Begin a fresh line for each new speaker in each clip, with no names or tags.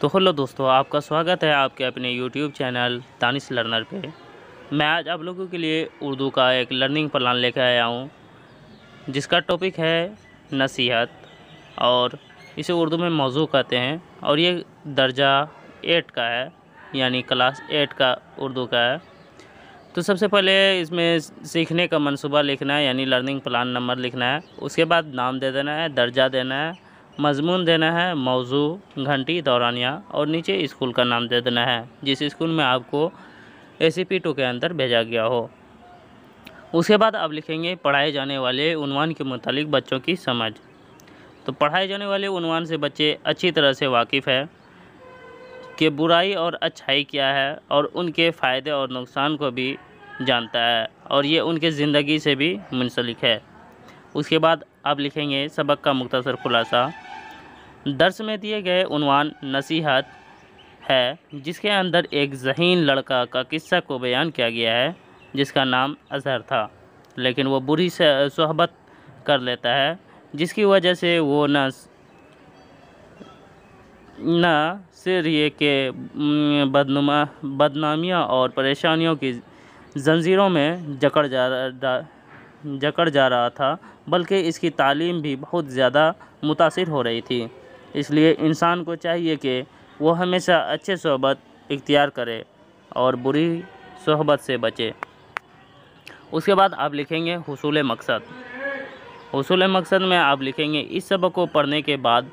तो हेलो दोस्तों आपका स्वागत है आपके अपने यूट्यूब चैनल दानिश लर्नर पे मैं आज आप लोगों के लिए उर्दू का एक लर्निंग प्लान लेकर आया हूँ जिसका टॉपिक है नसीहत और इसे उर्दू में मौजू कहते हैं और ये दर्जा एट का है यानी क्लास एट का उर्दू का है तो सबसे पहले इसमें सीखने का मनसूबा लिखना है यानी लर्निंग प्लान नंबर लिखना है उसके बाद नाम दे देना है दर्जा देना है मजमून देना है मौजू घंटी दौरानिया और नीचे स्कूल का नाम दे देना है जिस स्कूल में आपको ए सी टू के अंदर भेजा गया हो उसके बाद आप लिखेंगे पढ़ाए जाने वाले उनवान के मुतालिक बच्चों की समझ तो पढ़ाए जाने वाले उनवान से बच्चे अच्छी तरह से वाकिफ़ है कि बुराई और अच्छाई क्या है और उनके फ़ायदे और नुकसान को भी जानता है और ये उनके ज़िंदगी से भी मुंसलिक है उसके बाद आप लिखेंगे सबक का मुख्तर खुलासा दर्स में दिए गए उनवान नसीहत है जिसके अंदर एक जहीन लड़का का किस्सा को बयान किया गया है जिसका नाम अजहर था लेकिन वो बुरी सहबत कर लेता है जिसकी वजह से वो न न सिरिए के बदनुमा बदनामियाँ और परेशानियों की जंजीरों में जकड़ जा जकड़ जा रहा था बल्कि इसकी तालीम भी बहुत ज़्यादा मुतासर हो रही थी इसलिए इंसान को चाहिए कि वो हमेशा अच्छे सोहबत इख्तियार करे और बुरी सोहबत से बचे उसके बाद आप लिखेंगे हसूल मकसद हसूल मकसद में आप लिखेंगे इस सबक को पढ़ने के बाद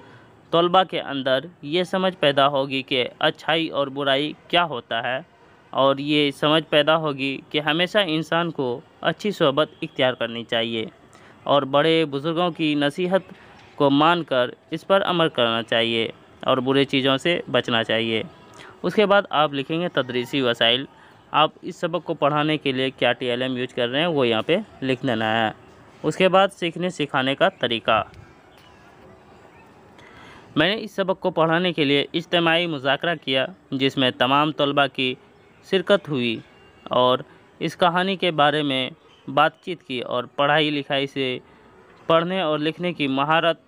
तलबा के अंदर ये समझ पैदा होगी कि अच्छाई और बुराई क्या होता है और ये समझ पैदा होगी कि हमेशा इंसान को अच्छी सोबत इख्तियार करनी चाहिए और बड़े बुज़ुर्गों की नसीहत को मानकर इस पर अमल करना चाहिए और बुरे चीज़ों से बचना चाहिए उसके बाद आप लिखेंगे तदरीसी वसाइल आप इस सबक को पढ़ाने के लिए क्या टी यूज कर रहे हैं वो यहाँ पे लिख देना है उसके बाद सीखने सिखाने का तरीका मैंने इस सबक को पढ़ाने के लिए इज्तमाही मुजाकरा किया जिसमें तमाम तलबा की शिरकत हुई और इस कहानी के बारे में बातचीत की और पढ़ाई लिखाई से पढ़ने और लिखने की महारत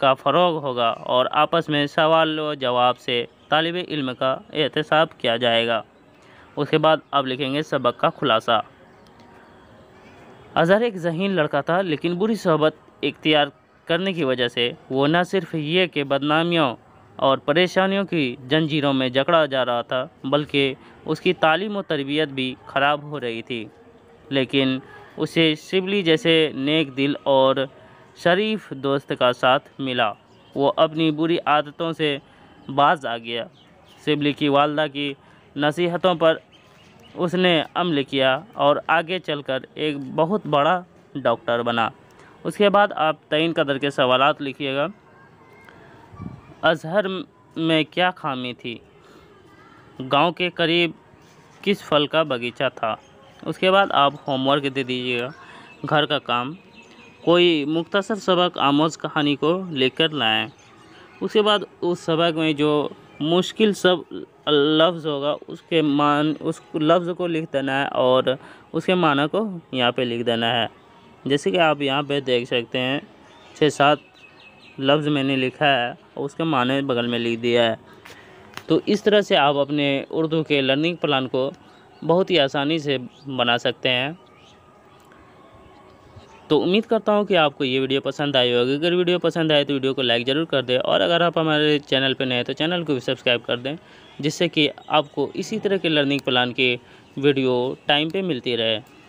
का फ़रोग होगा और आपस में सवाल व जवाब से तालब इल्म का एहतसाब किया जाएगा उसके बाद आप लिखेंगे सबक का खुलासा अज़हर एक जहीन लड़का था लेकिन बुरी सहबत इख्तियार करने की वजह से वो न सिर्फ ये कि बदनामियों और परेशानियों की जंजीरों में जकड़ा जा रहा था बल्कि उसकी तालीम और तरबियत भी ख़राब हो रही थी लेकिन उसे शिबली जैसे नेक दिल और शरीफ दोस्त का साथ मिला वो अपनी बुरी आदतों से बाज आ गया शिबली की वालदा की नसीहतों पर उसने अमल किया और आगे चलकर एक बहुत बड़ा डॉक्टर बना उसके बाद आप तयन कदर के सवाल लिखिएगा अजहर में क्या खामी थी गांव के करीब किस फल का बगीचा था उसके बाद आप होमवर्क दे दीजिएगा घर का काम कोई मुख्तसर सबक आमोज कहानी को लेकर लाएं उसके बाद उस सबक में जो मुश्किल सब लफ्ज़ होगा उसके मान उस लफ्ज़ को लिख देना है और उसके माना को यहाँ पे लिख देना है जैसे कि आप यहाँ पे देख सकते हैं छः सात लफ्ज़ मैंने लिखा है और उसके माने बगल में लिख दिया है तो इस तरह से आप अपने उर्दू के लर्निंग प्लान को बहुत ही आसानी से बना सकते हैं तो उम्मीद करता हूँ कि आपको ये वीडियो पसंद आई होगी अगर वीडियो पसंद आए तो वीडियो को लाइक ज़रूर कर दें और अगर आप हमारे चैनल पर नए हैं तो चैनल को भी सब्सक्राइब कर दें जिससे कि आपको इसी तरह के लर्निंग प्लान की वीडियो टाइम पे मिलती रहे